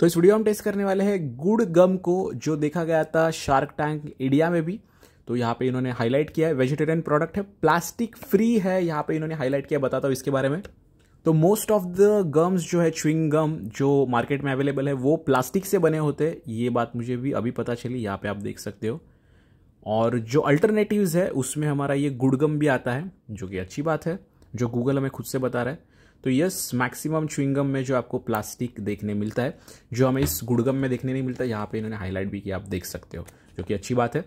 तो इस वीडियो हम टेस्ट करने वाले हैं गुड़ गम को जो देखा गया था शार्क टैंक इंडिया में भी तो यहाँ पे इन्होंने हाईलाइट किया है वेजिटेरियन प्रोडक्ट है प्लास्टिक फ्री है यहाँ पे इन्होंने हाईलाइट किया बताता हूँ इसके बारे में तो मोस्ट ऑफ द गम्स जो है च्विंग गम जो मार्केट में अवेलेबल है वो प्लास्टिक से बने होते हैं ये बात मुझे भी अभी पता चली यहाँ पे आप देख सकते हो और जो अल्टरनेटिव्स है उसमें हमारा ये गुड़गम भी आता है जो कि अच्छी बात है जो गूगल हमें खुद से बता रहा है तो यस मैक्सिमम च्युइंगम में जो आपको प्लास्टिक देखने मिलता है जो हमें इस गुड़गम में देखने नहीं मिलता यहाँ पे इन्होंने हाईलाइट भी किया आप देख सकते हो जो कि अच्छी बात है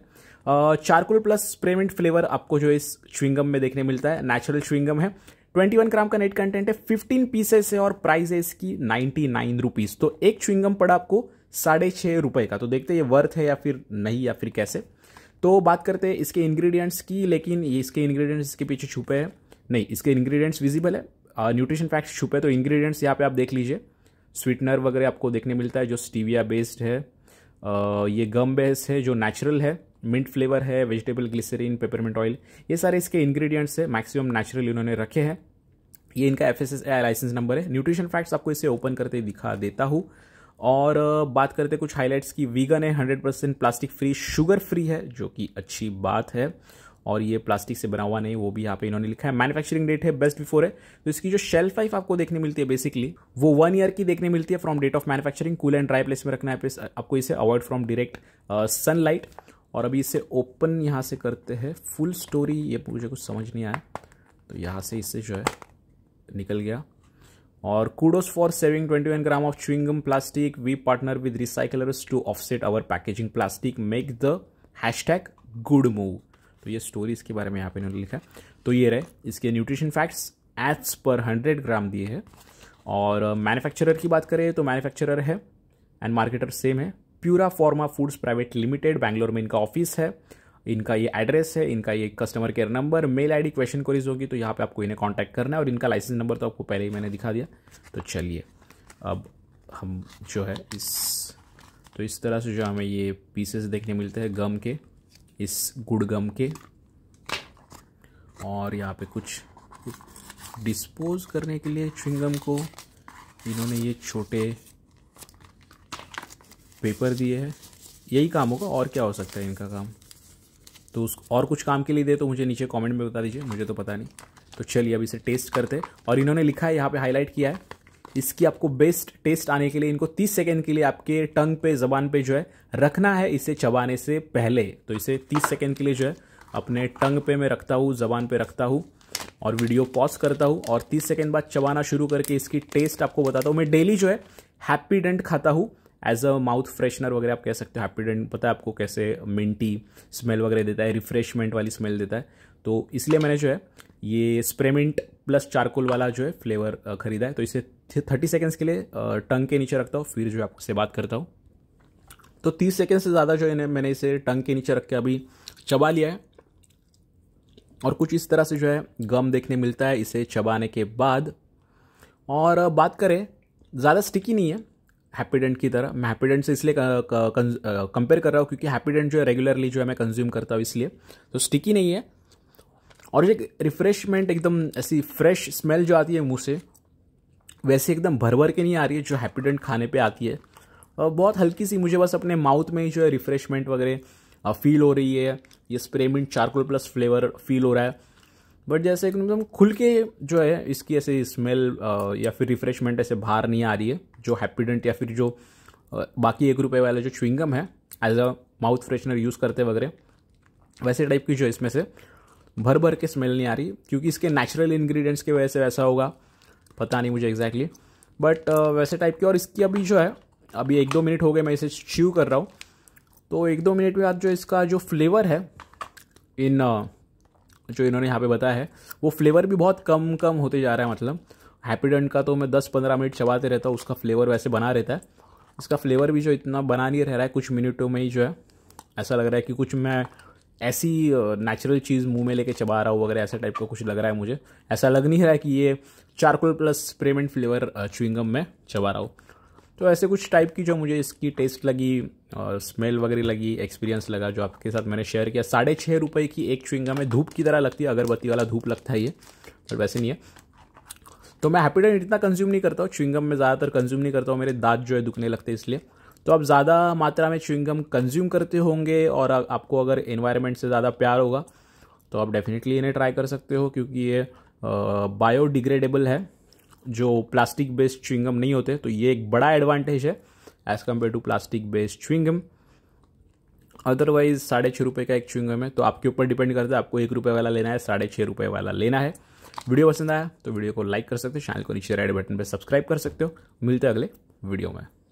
चारकोल प्लस प्रेमेंट फ्लेवर आपको जो इस च्युइंगम में देखने मिलता है नेचुरल च्युइंगम है 21 ग्राम का नेट कंटेंट है 15 पीसेस है और प्राइस है इसकी 99 रुपीज तो एक च्युइंगम पड़ा आपको साढ़े छः रुपये का तो देखते हैं ये वर्थ है या फिर नहीं या फिर कैसे तो बात करते हैं इसके इंग्रेडिएंट्स की लेकिन ये इसके इंग्रेडिएंट्स इसके पीछे छुपे हैं नहीं इसके इंग्रेडिएंट्स विजिबल है न्यूट्रिशन फैक्ट्स छुपे तो इंग्रेडिएंट्स यहाँ पे आप देख लीजिए स्वीटनर वगैरह आपको देखने मिलता है जो स्टीविया बेस्ड है uh, ये गम बेस्ड है जो नेचुरल है मिंट फ्लेवर है वेजिटेबल ग्लिसरीन पेपरमेंट ऑयल ये सारे इसके इंग्रेडिएंट्स है मैक्सिमम नेचुरल इन्होंने रखे हैं ये इनका एफ एस लाइसेंस नंबर है न्यूट्रिशन फैक्ट्स आपको इसे ओपन करते दिखा देता हूँ और बात करते कुछ हाईलाइट्स की वीगन है hundred percent plastic free sugar free है जो कि अच्छी बात है और ये प्लास्टिक से बना हुआ नहीं वो भी यहाँ पे इन्होंने लिखा है मैन्युफैक्चरिंग डेट है बेस्ट बिफोर है तो इसकी जो शेल्फ लाइफ आपको देखने मिलती है बेसिकली वो वन ईयर की देखने मिलती है from date of manufacturing cool and dry place में रखना है आपको इसे अवॉइड फ्रॉम डायरेक्ट सनलाइट और अभी इसे ओपन यहाँ से करते हैं फुल स्टोरी ये मुझे कुछ समझ नहीं आया तो यहाँ से इससे जो है निकल गया और kudos for saving 21 gram of chewing gum plastic we partner with recyclers to offset our packaging plastic make the hashtag good move तो ये स्टोरी इसके बारे में यहाँ पे इन्होंने लिखा तो ये रहे इसके nutrition facts as per hundred gram दिए हैं और मैन्युफैक्चरर की बात करें तो मैन्युफैक्चरर है एंड मार्केटर सेम है Pura Forma Foods Private Limited Bangalore में इनका ऑफिस है इनका ये एड्रेस है इनका ये customer care number mail ID question queries होगी तो यहाँ पे आपको इन्हें कांटेक्ट करना है और इनका लाइसेंस नंबर तो आपको पहले ही मैंने दिखा दिया तो चलिए अब हम जो है इस तो इस तरह से जो हमें ये पीसेस देखने मिलते हैं गम के इस गुड़गम के और यहाँ पे कुछ डिस्पोज करने के लिए च्विंगम को इन्होंने ये छोटे पेपर दिए हैं यही काम होगा और क्या हो सकता है इनका काम तो उस और कुछ काम के लिए दे तो मुझे नीचे कमेंट में बता दीजिए मुझे तो पता नहीं तो चलिए अब इसे टेस्ट करते और इन्होंने लिखा है यहाँ पे हाईलाइट किया है इसकी आपको बेस्ट टेस्ट आने के लिए इनको 30 सेकेंड के लिए आपके टंग पे जबान पे जो है रखना है इसे चबाने से पहले तो इसे 30 सेकेंड के लिए जो है अपने टंग पे मैं रखता हूँ जबान पे रखता हूँ और वीडियो पॉज करता हूँ और 30 सेकेंड बाद चबाना शुरू करके इसकी टेस्ट आपको बताता हूँ मैं डेली जो है हैप्पी डेंट खाता हूँ एज अ माउथ फ्रेशनर वगैरह आप कह सकते हो हैप्पी डेंट पता है आपको कैसे मिंटी स्मेल वगैरह देता है रिफ्रेशमेंट वाली स्मेल देता है तो इसलिए मैंने जो है ये स्प्रेमिंट प्लस चारकोल वाला जो है फ्लेवर ख़रीदा है तो इसे थर्टी सेकेंड्स के लिए टंग के नीचे रखता हूँ फिर जो आपसे बात करता हूँ तो तीस सेकेंड से ज़्यादा जो है मैंने इसे टंग के नीचे रख के अभी चबा लिया है और कुछ इस तरह से जो है गम देखने मिलता है इसे चबाने के बाद और बात करें ज़्यादा स्टिकी नहीं है हैप्पीडेंट की तरह मैं हैप्पीडेंट से इसलिए कंपेयर कर रहा हूँ क्योंकि हैप्पीडेंट जो है रेगुलरली जो है मैं कंज्यूम करता हूँ इसलिए तो स्टिकी नहीं है और एक रिफ्रेशमेंट एकदम ऐसी फ्रेश स्मेल जो आती है मुँह से वैसे एकदम भर भर के नहीं आ रही है जो हैप्पीडेंट खाने पे आती है और बहुत हल्की सी मुझे बस अपने माउथ में ही जो है रिफ्रेशमेंट वगैरह फील हो रही है ये spearmint charcoal plus flavour feel हो रहा है बट जैसे एकदम खुल के जो है इसकी ऐसे स्मेल या फिर रिफ्रेशमेंट ऐसे बाहर नहीं आ रही है जो हैप्पीडेंट या फिर जो बाकी एक रुपये वाला जो च्विंगम है as a mouth freshener use करते वगैरह वैसे टाइप की जो इसमें से भर भर के स्मेल नहीं आ रही क्योंकि इसके नेचुरल इंग्रेडिएंट्स के वजह से वैसा होगा पता नहीं मुझे एग्जैक्टली बट uh, वैसे टाइप की और इसकी अभी जो है अभी एक दो मिनट हो गए मैं इसे च्यू कर रहा हूँ तो एक दो मिनट के बाद जो इसका जो फ्लेवर है इन uh, जो इन्होंने यहाँ पे बताया है वो फ्लेवर भी बहुत कम कम होते जा रहा है मतलब हैप्पीडेंट का तो मैं दस पंद्रह मिनट चबाते रहता हूँ उसका फ्लेवर वैसे बना रहता है इसका फ्लेवर भी जो इतना बना नहीं रह रहा है कुछ मिनटों में ही जो है ऐसा लग रहा है कि कुछ मैं ऐसी नेचुरल चीज़ मुंह में लेके चबा रहा हो वगैरह ऐसा टाइप का कुछ लग रहा है मुझे ऐसा लग नहीं रहा है कि ये charcoal plus spearmint flavour chewing gum में चबा रहा हो तो ऐसे कुछ टाइप की जो मुझे इसकी टेस्ट लगी और स्मेल वगैरह लगी एक्सपीरियंस लगा जो आपके साथ मैंने शेयर किया साढ़े छः रुपये की एक चुविंगम में धूप की तरह लगती है अगरबत्ती वाला धूप लगता है ये पर वैसे नहीं है तो मैं हैप्पीडेंट इतना कंज्यूम नहीं करता हूँ चुविंगम में ज़्यादातर कंज्यूम नहीं करता हूँ मेरे दांत जो है दुखने लगते हैं इसलिए तो आप ज़्यादा मात्रा में च्यूइंगम कंज्यूम करते होंगे और आपको अगर इन्वायरमेंट से ज़्यादा प्यार होगा तो आप डेफिनेटली इन्हें ट्राई कर सकते हो क्योंकि ये बायोडिग्रेडेबल है जो प्लास्टिक बेस्ड च्यूइंगम नहीं होते तो ये एक बड़ा एडवांटेज है as compared to plastic based chewing gum otherwise साढ़े छः रुपये का एक च्यूइंगम है तो आपके ऊपर डिपेंड करता है आपको एक रुपये वाला लेना है साढ़े छः रुपये वाला लेना है वीडियो पसंद आया तो वीडियो को लाइक कर सकते हो चैनल को नीचे रेड बटन पर सब्सक्राइब कर सकते हो मिलते हैं अगले वीडियो में